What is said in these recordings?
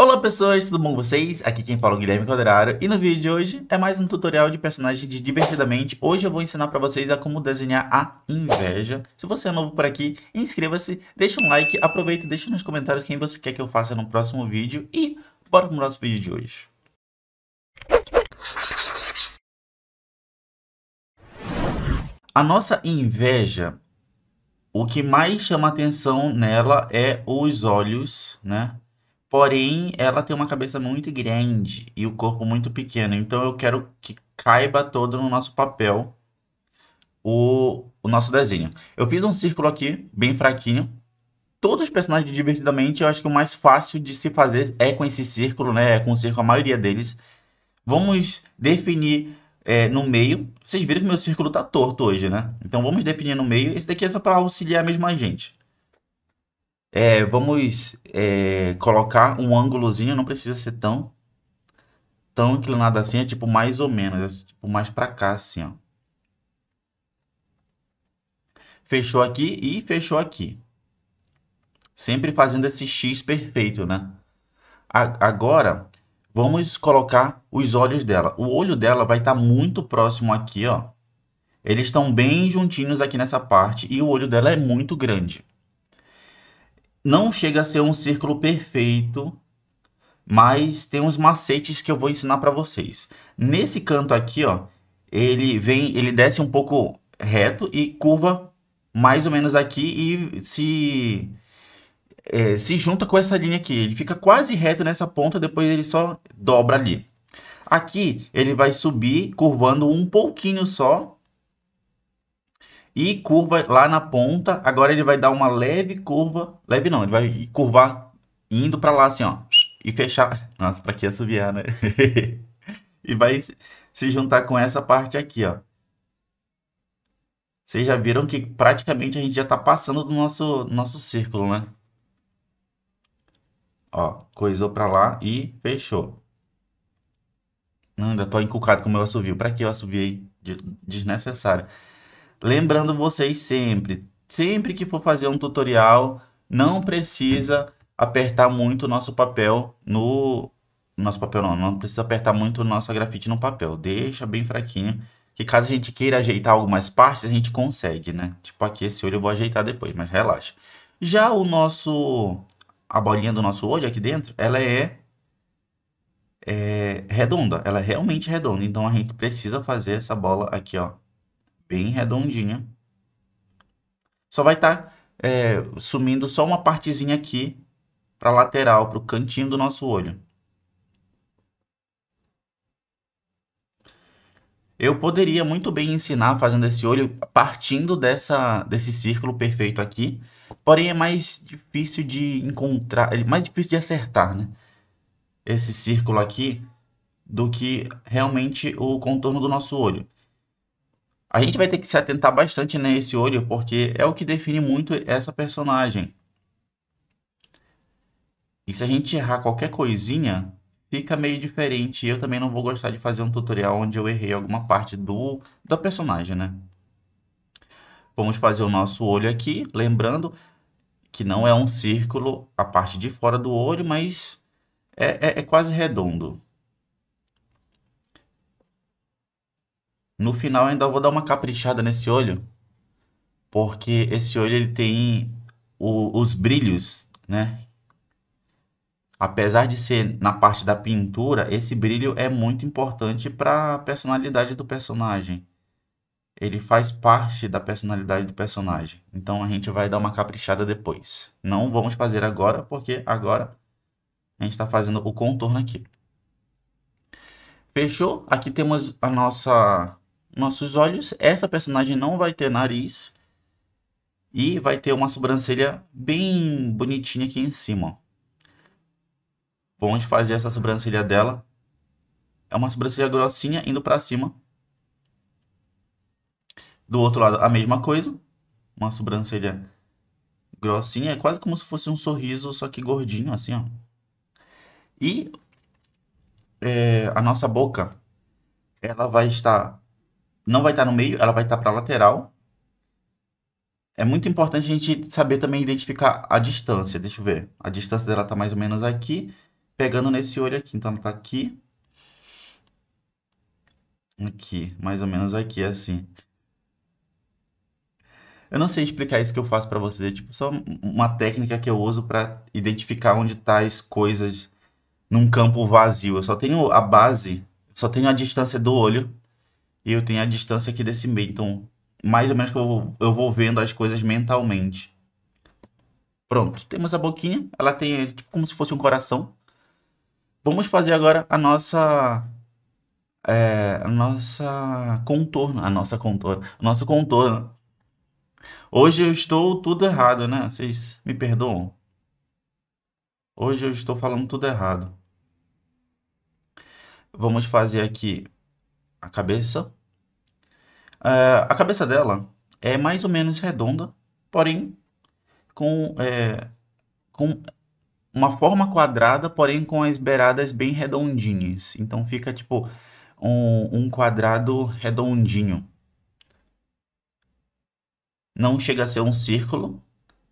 Olá pessoas, tudo bom com vocês? Aqui quem fala é o Guilherme Quadraro e no vídeo de hoje é mais um tutorial de personagem de Divertidamente. Hoje eu vou ensinar para vocês a como desenhar a inveja. Se você é novo por aqui, inscreva-se, deixa um like, aproveita e deixa nos comentários quem você quer que eu faça no próximo vídeo e bora pro nosso vídeo de hoje. A nossa inveja, o que mais chama atenção nela é os olhos, né? Porém, ela tem uma cabeça muito grande e o corpo muito pequeno. Então eu quero que caiba todo no nosso papel o, o nosso desenho. Eu fiz um círculo aqui, bem fraquinho. Todos os personagens divertidamente, eu acho que o mais fácil de se fazer é com esse círculo, né? É com o círculo, a maioria deles. Vamos definir é, no meio. Vocês viram que meu círculo tá torto hoje, né? Então vamos definir no meio. Esse daqui é só para auxiliar mesmo a gente. É, vamos é, colocar um ângulozinho, não precisa ser tão tão inclinado assim, é tipo mais ou menos, é tipo mais para cá assim, ó. Fechou aqui e fechou aqui. Sempre fazendo esse X perfeito, né? A agora, vamos colocar os olhos dela. O olho dela vai estar tá muito próximo aqui, ó. Eles estão bem juntinhos aqui nessa parte e o olho dela é muito grande não chega a ser um círculo perfeito, mas tem uns macetes que eu vou ensinar para vocês. Nesse canto aqui, ó, ele vem, ele desce um pouco reto e curva mais ou menos aqui e se é, se junta com essa linha aqui. Ele fica quase reto nessa ponta, depois ele só dobra ali. Aqui ele vai subir curvando um pouquinho só e curva lá na ponta. Agora ele vai dar uma leve curva, leve não, ele vai curvar indo para lá assim, ó, e fechar. Nossa, para que assoviar, né? e vai se juntar com essa parte aqui, ó. Vocês já viram que praticamente a gente já está passando do nosso, nosso círculo, né? Ó, coisou para lá e fechou. Não, ainda tô encucado com o meu assovio. Para que eu assoviei? Desnecessário. Lembrando vocês sempre, sempre que for fazer um tutorial, não precisa apertar muito o nosso papel no... Nosso papel não, não precisa apertar muito nosso grafite no papel. Deixa bem fraquinho, que caso a gente queira ajeitar algumas partes, a gente consegue, né? Tipo aqui, esse olho eu vou ajeitar depois, mas relaxa. Já o nosso... A bolinha do nosso olho aqui dentro, ela é é redonda, ela é realmente redonda, então a gente precisa fazer essa bola aqui, ó, bem redondinha. Só vai estar tá, é, sumindo só uma partezinha aqui para lateral, para o cantinho do nosso olho. Eu poderia muito bem ensinar fazendo esse olho partindo dessa, desse círculo perfeito aqui, porém é mais difícil de encontrar, é mais difícil de acertar, né? Esse círculo aqui do que realmente o contorno do nosso olho. A gente vai ter que se atentar bastante nesse né, olho, porque é o que define muito essa personagem. E se a gente errar qualquer coisinha, fica meio diferente. Eu também não vou gostar de fazer um tutorial onde eu errei alguma parte do da personagem, né? Vamos fazer o nosso olho aqui, lembrando que não é um círculo a parte de fora do olho, mas é, é, é quase redondo. No final ainda vou dar uma caprichada nesse olho, porque esse olho ele tem o, os brilhos, né? Apesar de ser na parte da pintura, esse brilho é muito importante para a personalidade do personagem. Ele faz parte da personalidade do personagem. Então a gente vai dar uma caprichada depois. Não vamos fazer agora, porque agora a gente está fazendo o contorno aqui. Fechou? Aqui temos a nossa nossos olhos. Essa personagem não vai ter nariz. E vai ter uma sobrancelha bem bonitinha aqui em cima. Vamos fazer essa sobrancelha dela. É uma sobrancelha grossinha indo para cima. Do outro lado, a mesma coisa. Uma sobrancelha grossinha. É quase como se fosse um sorriso, só que gordinho, assim, ó. E é, a nossa boca, ela vai estar não vai estar no meio, ela vai estar para a lateral. É muito importante a gente saber também identificar a distância. Deixa eu ver. A distância dela está mais ou menos aqui, pegando nesse olho aqui. Então, ela está aqui. Aqui, mais ou menos aqui, assim. Eu não sei explicar isso que eu faço para vocês. É tipo só uma técnica que eu uso para identificar onde tá as coisas num campo vazio. Eu só tenho a base, só tenho a distância do olho e eu tenho a distância aqui desse meio. Então, mais ou menos que eu vou, eu vou vendo as coisas mentalmente. Pronto, temos a boquinha. Ela tem é, tipo como se fosse um coração. Vamos fazer agora a nossa... É, a nossa contorno. A nossa contorno. O nosso contorno. Hoje eu estou tudo errado, né? Vocês me perdoam? Hoje eu estou falando tudo errado. Vamos fazer aqui a cabeça. É, a cabeça dela é mais ou menos redonda, porém com, é, com uma forma quadrada, porém com as beiradas bem redondinhas. Então fica tipo um, um quadrado redondinho. Não chega a ser um círculo,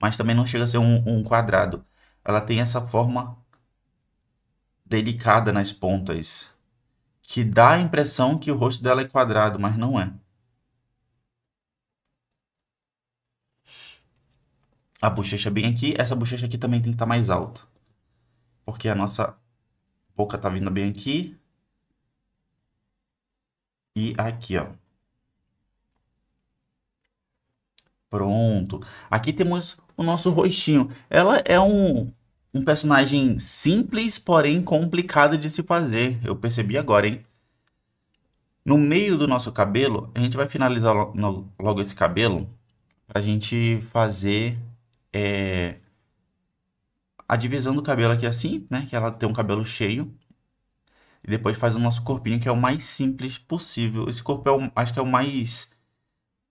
mas também não chega a ser um, um quadrado. Ela tem essa forma delicada nas pontas que dá a impressão que o rosto dela é quadrado, mas não é. A bochecha bem aqui, essa bochecha aqui também tem que estar tá mais alta. Porque a nossa boca tá vindo bem aqui. E aqui, ó. Pronto. Aqui temos o nosso rostinho. Ela é um um personagem simples, porém complicado de se fazer. Eu percebi agora, hein? No meio do nosso cabelo, a gente vai finalizar lo no, logo esse cabelo pra gente fazer é, a divisão do cabelo aqui assim, né? Que ela tem um cabelo cheio. E depois faz o nosso corpinho, que é o mais simples possível. Esse corpo é o, acho que é o mais,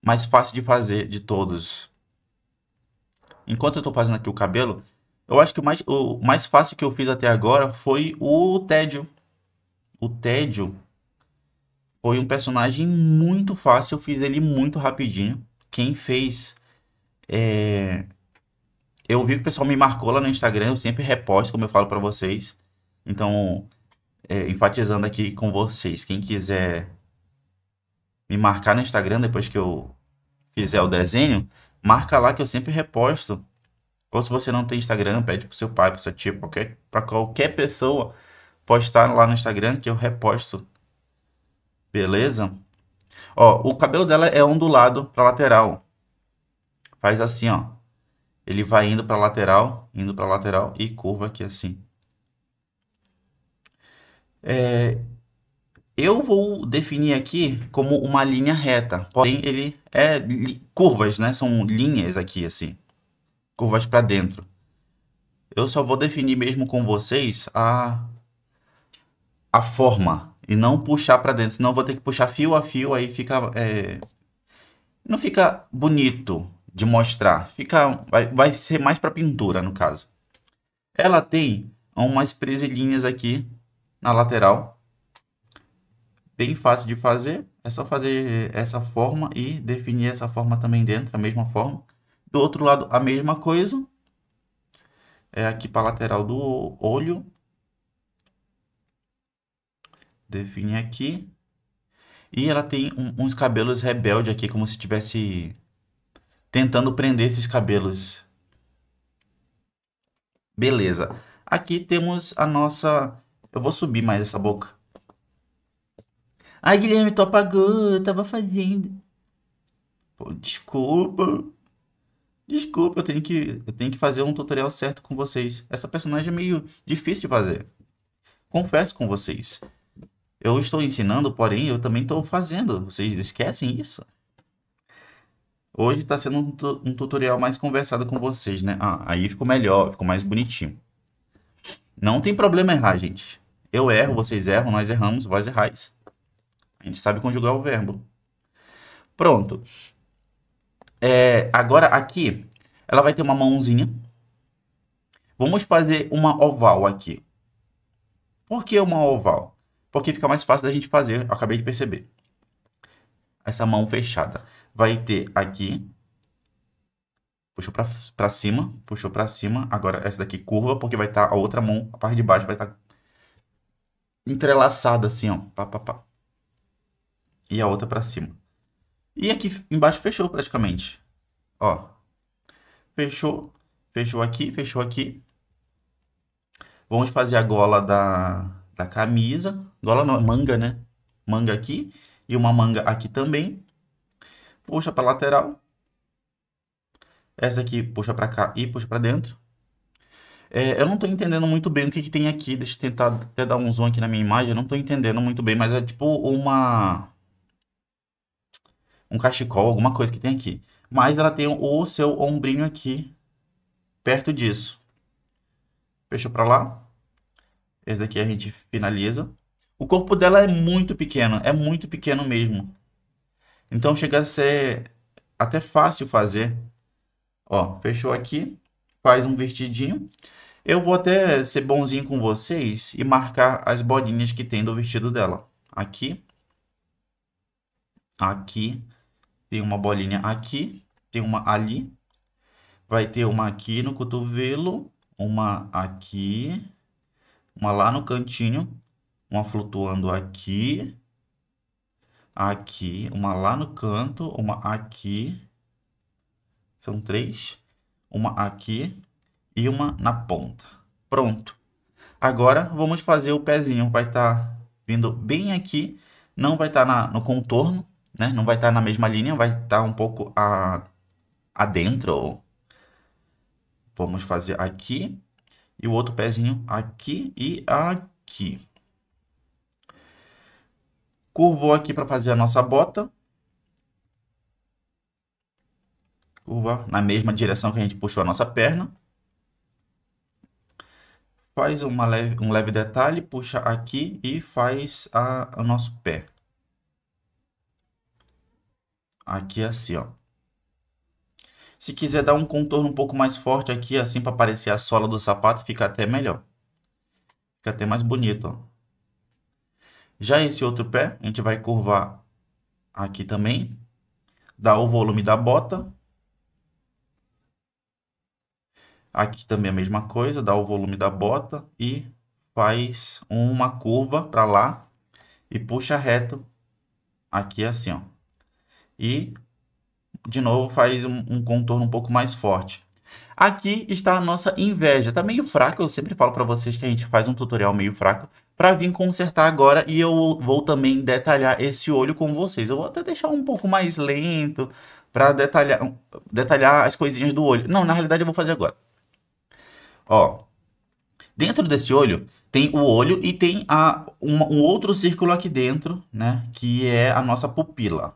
mais fácil de fazer de todos. Enquanto eu tô fazendo aqui o cabelo, eu acho que o mais, o mais fácil que eu fiz até agora foi o Tédio. O Tédio foi um personagem muito fácil, eu fiz ele muito rapidinho. Quem fez. É... Eu vi que o pessoal me marcou lá no Instagram, eu sempre reposto, como eu falo para vocês. Então, é, enfatizando aqui com vocês, quem quiser me marcar no Instagram depois que eu fizer o desenho, marca lá que eu sempre reposto ou se você não tem Instagram, pede pro seu pai, pro seu tio, qualquer, pra qualquer pessoa postar lá no Instagram que eu reposto. Beleza? Ó, o cabelo dela é ondulado pra lateral. Faz assim, ó. Ele vai indo pra lateral, indo pra lateral e curva aqui assim. É, eu vou definir aqui como uma linha reta, porém ele é curvas, né? São linhas aqui assim curvas para dentro. Eu só vou definir mesmo com vocês a, a forma e não puxar para dentro, senão vou ter que puxar fio a fio, aí fica... É, não fica bonito de mostrar, fica, vai, vai ser mais para pintura no caso. Ela tem umas presilhinhas aqui na lateral, bem fácil de fazer, é só fazer essa forma e definir essa forma também dentro, a mesma forma. Do outro lado, a mesma coisa. É aqui para a lateral do olho. Define aqui. E ela tem um, uns cabelos rebelde aqui, como se estivesse tentando prender esses cabelos. Beleza. Aqui temos a nossa... Eu vou subir mais essa boca. Ai, Guilherme, tu apagou, eu tava fazendo. Pô, desculpa. Desculpa, eu tenho que, eu tenho que fazer um tutorial certo com vocês. Essa personagem é meio difícil de fazer. Confesso com vocês. Eu estou ensinando, porém, eu também estou fazendo. Vocês esquecem isso? Hoje está sendo um, um, tutorial mais conversado com vocês, né? Ah, aí ficou melhor, ficou mais bonitinho. Não tem problema errar, gente. Eu erro, vocês erram, nós erramos, vós errais. A gente sabe conjugar o verbo. Pronto. É, agora aqui, ela vai ter uma mãozinha. Vamos fazer uma oval aqui. Por que uma oval? Porque fica mais fácil da gente fazer, eu acabei de perceber. Essa mão fechada. Vai ter aqui. Puxou para cima, puxou para cima. Agora essa daqui curva, porque vai estar tá a outra mão, a parte de baixo vai estar tá entrelaçada assim, ó. Pá, pá, pá. E a outra para cima. E aqui embaixo fechou praticamente. Ó. Fechou. Fechou aqui, fechou aqui. Vamos fazer a gola da, da camisa. Gola não, é manga, né? Manga aqui. E uma manga aqui também. Puxa para lateral. Essa aqui puxa para cá e puxa para dentro. É, eu não estou entendendo muito bem o que, que tem aqui. Deixa eu tentar até dar um zoom aqui na minha imagem. Eu não estou entendendo muito bem, mas é tipo uma um cachecol, alguma coisa que tem aqui. Mas ela tem o seu ombrinho aqui, perto disso. Fechou para lá. Esse daqui a gente finaliza. O corpo dela é muito pequeno, é muito pequeno mesmo. Então chega a ser até fácil fazer. Ó, fechou aqui, faz um vestidinho. Eu vou até ser bonzinho com vocês e marcar as bolinhas que tem do vestido dela. Aqui. Aqui. Tem uma bolinha aqui, tem uma ali. Vai ter uma aqui no cotovelo, uma aqui, uma lá no cantinho, uma flutuando aqui, aqui, uma lá no canto, uma aqui. São três. Uma aqui e uma na ponta. Pronto. Agora, vamos fazer o pezinho. Vai estar tá vindo bem aqui. Não vai estar tá no contorno, né? Não vai estar tá na mesma linha, vai estar tá um pouco a, adentro. Vamos fazer aqui e o outro pezinho aqui e aqui. Curvou aqui para fazer a nossa bota. Curva na mesma direção que a gente puxou a nossa perna. Faz uma leve, um leve detalhe, puxa aqui e faz a, o nosso pé aqui é assim, ó. Se quiser dar um contorno um pouco mais forte aqui, assim, para aparecer a sola do sapato, fica até melhor. Fica até mais bonito, ó. Já esse outro pé, a gente vai curvar aqui também. Dá o volume da bota. Aqui também a mesma coisa, dá o volume da bota e faz uma curva para lá e puxa reto aqui é assim, ó e, de novo, faz um, um contorno um pouco mais forte. Aqui está a nossa inveja. Tá meio fraco, eu sempre falo para vocês que a gente faz um tutorial meio fraco para vir consertar agora e eu vou também detalhar esse olho com vocês. Eu vou até deixar um pouco mais lento para detalhar, detalhar as coisinhas do olho. Não, na realidade eu vou fazer agora. Ó, dentro desse olho tem o olho e tem a, um, um outro círculo aqui dentro, né, que é a nossa pupila.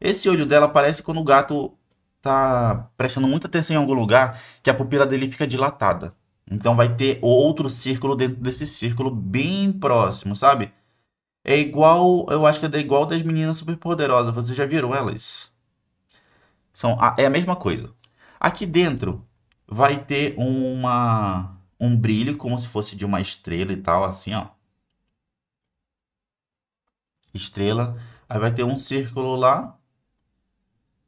Esse olho dela aparece quando o gato tá prestando muita atenção em algum lugar, que a pupila dele fica dilatada. Então vai ter outro círculo dentro desse círculo bem próximo, sabe? É igual, eu acho que é igual das meninas superpoderosas, vocês já viram elas? São a, é a mesma coisa. Aqui dentro vai ter uma um brilho como se fosse de uma estrela e tal, assim, ó. Estrela. Aí vai ter um círculo lá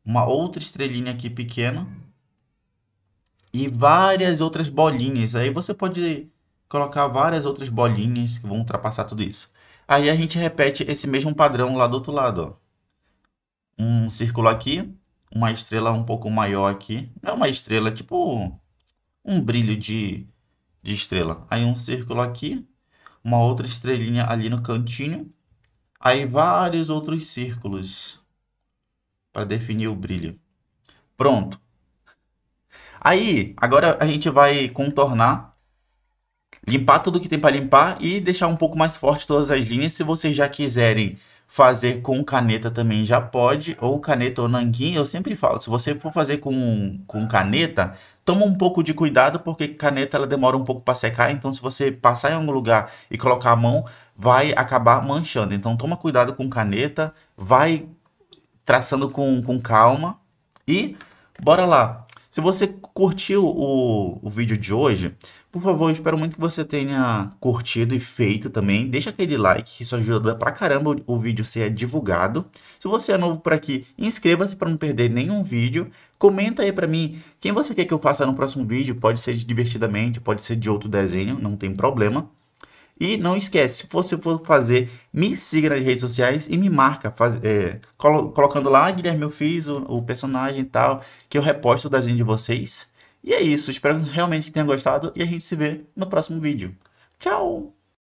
uma outra estrelinha aqui pequena e várias outras bolinhas. Aí você pode colocar várias outras bolinhas que vão ultrapassar tudo isso. Aí a gente repete esse mesmo padrão lá do outro lado, ó. Um círculo aqui, uma estrela um pouco maior aqui. Não é uma estrela, é tipo um brilho de, de estrela. Aí um círculo aqui, uma outra estrelinha ali no cantinho. Aí vários outros círculos para definir o brilho. Pronto. Aí, agora a gente vai contornar, limpar tudo que tem para limpar e deixar um pouco mais forte todas as linhas. Se vocês já quiserem fazer com caneta também já pode, ou caneta ou nanguinho, eu sempre falo, se você for fazer com, com caneta, toma um pouco de cuidado, porque caneta ela demora um pouco para secar, então se você passar em algum lugar e colocar a mão, vai acabar manchando. Então toma cuidado com caneta, vai traçando com, com calma. E bora lá. Se você curtiu o, o vídeo de hoje, por favor, espero muito que você tenha curtido e feito também. Deixa aquele like, isso ajuda pra caramba o vídeo ser divulgado. Se você é novo por aqui, inscreva-se para não perder nenhum vídeo. Comenta aí pra mim quem você quer que eu faça no próximo vídeo. Pode ser divertidamente, pode ser de outro desenho, não tem problema. E não esquece, se você for fazer, me siga nas redes sociais e me marca, faz, é, colo colocando lá, ah, Guilherme, eu fiz o, o personagem e tal, que eu reposto o desenho de vocês. E é isso, espero realmente que tenham gostado e a gente se vê no próximo vídeo. Tchau!